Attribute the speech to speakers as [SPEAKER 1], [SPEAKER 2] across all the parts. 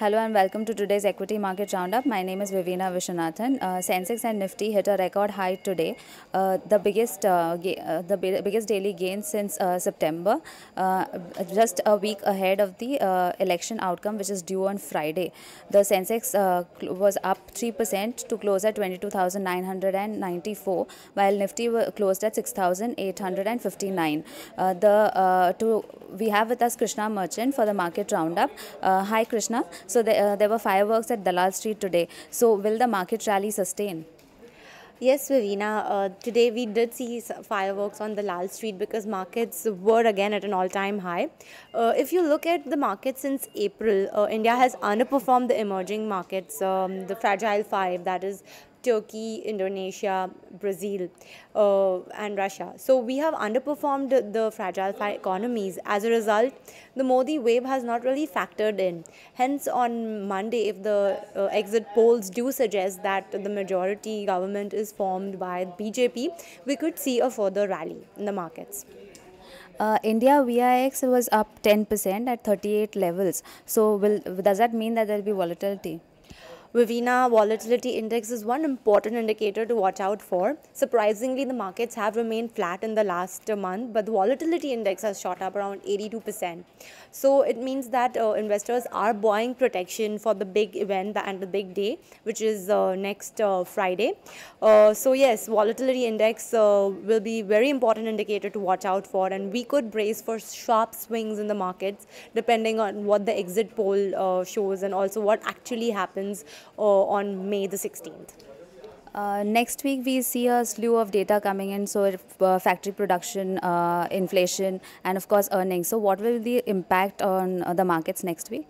[SPEAKER 1] Hello and welcome to today's equity market roundup. My name is Vivina Vishwanathan. Uh, Sensex and Nifty hit a record high today, uh, the biggest uh, uh the biggest daily gain since uh, September, uh, just a week ahead of the election outcome, which is due on Friday. The Sensex was up three percent to close at twenty two thousand nine hundred and ninety four, while Nifty closed at six thousand eight hundred and fifty nine. the to we have with us Krishna Merchant for the market roundup. hi, Krishna. So there, uh, there were fireworks at Dalal Street today. So will the market rally sustain?
[SPEAKER 2] Yes, Vivina. Uh, today we did see fireworks on the Lal Street because markets were again at an all-time high. Uh, if you look at the market since April, uh, India has underperformed the emerging markets, um, the Fragile Five, that is Turkey, Indonesia, Brazil, uh, and Russia. So we have underperformed the fragile economies. As a result, the Modi wave has not really factored in. Hence, on Monday, if the uh, exit polls do suggest that the majority government is formed by BJP, we could see a further rally in the markets.
[SPEAKER 1] Uh, India VIX was up 10% at 38 levels. So will does that mean that there will be volatility?
[SPEAKER 2] Vivina Volatility Index is one important indicator to watch out for. Surprisingly, the markets have remained flat in the last month, but the volatility index has shot up around 82%. So it means that uh, investors are buying protection for the big event and the big day, which is uh, next uh, Friday. Uh, so yes, volatility index uh, will be very important indicator to watch out for, and we could brace for sharp swings in the markets depending on what the exit poll uh, shows and also what actually happens uh, on May the 16th.
[SPEAKER 1] Uh, next week we see a slew of data coming in, so if, uh, factory production, uh, inflation, and of course earnings. So what will be the impact on uh, the markets next week?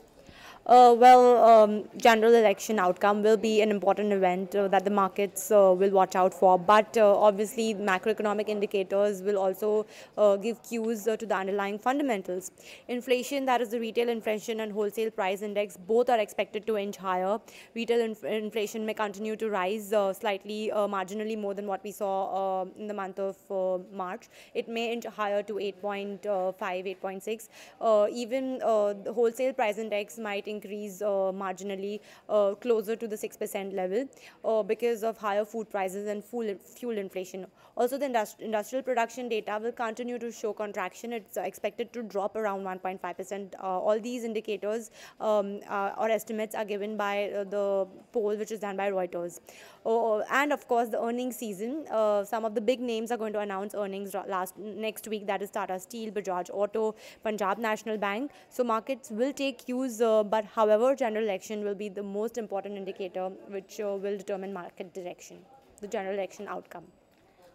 [SPEAKER 1] uh,
[SPEAKER 2] well, um, general election outcome will be an important event uh, that the markets uh, will watch out for. But uh, obviously, macroeconomic indicators will also uh, give cues uh, to the underlying fundamentals. Inflation, that is the retail inflation and wholesale price index, both are expected to inch higher. Retail inf inflation may continue to rise slightly, marginally more than what we saw in the month of March. It may inch higher to 8.5, 8.6. even the wholesale price index might increase uh, marginally uh, closer to the 6% level uh, because of higher food prices and fuel, fuel inflation. Also, the industri industrial production data will continue to show contraction. It's expected to drop around 1.5%. all these indicators um, or estimates are given by the poll which is done by Reuters. Oh, and of course, the earnings season. Uh, some of the big names are going to announce earnings last next week. That is Tata Steel, Bajaj Auto, Punjab National Bank. So markets will take use. uh, but but however, general election will be the most important indicator which uh, will determine market direction, the general election outcome.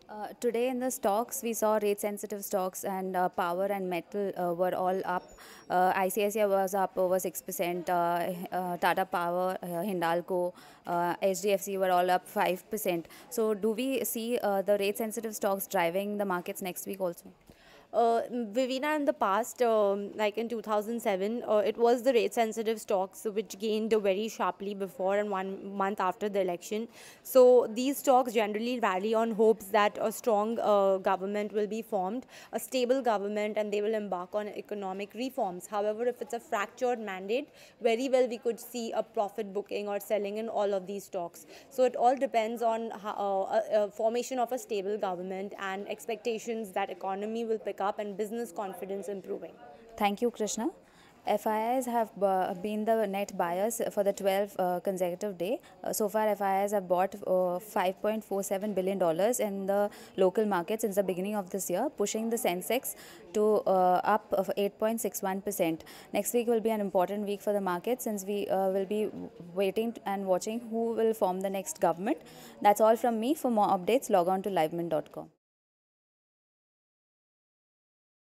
[SPEAKER 1] Uh, today in the stocks, we saw rate sensitive stocks and uh, power and metal uh, were all up. ICICI uh, was up over 6%, uh, uh, Tata Power, Hindalco, HDFC were all up 5%. So, do we see the rate sensitive stocks driving the markets next week also? Uh,
[SPEAKER 2] Vivina in the past, um, like in 2007, uh, it was the rate sensitive stocks which gained very sharply before and one month after the election. So these stocks generally rally on hopes that a strong uh, government will be formed, a stable government, and they will embark on economic reforms. However, if it's a fractured mandate, very well we could see a profit booking or selling in all of these stocks. So it all depends on formation of a stable government and expectations that economy will pick up up and business confidence improving.
[SPEAKER 1] Thank you, Krishna. FIIs have uh, been the net buyers for the 12th uh, consecutive day. Uh, so far, FIIs have bought uh, $5.47 billion in the local market since the beginning of this year, pushing the Sensex to uh, up 8.61%. Next week will be an important week for the market since we uh, will be waiting and watching who will form the next government. That's all from me. For more updates, log on to livemin.com.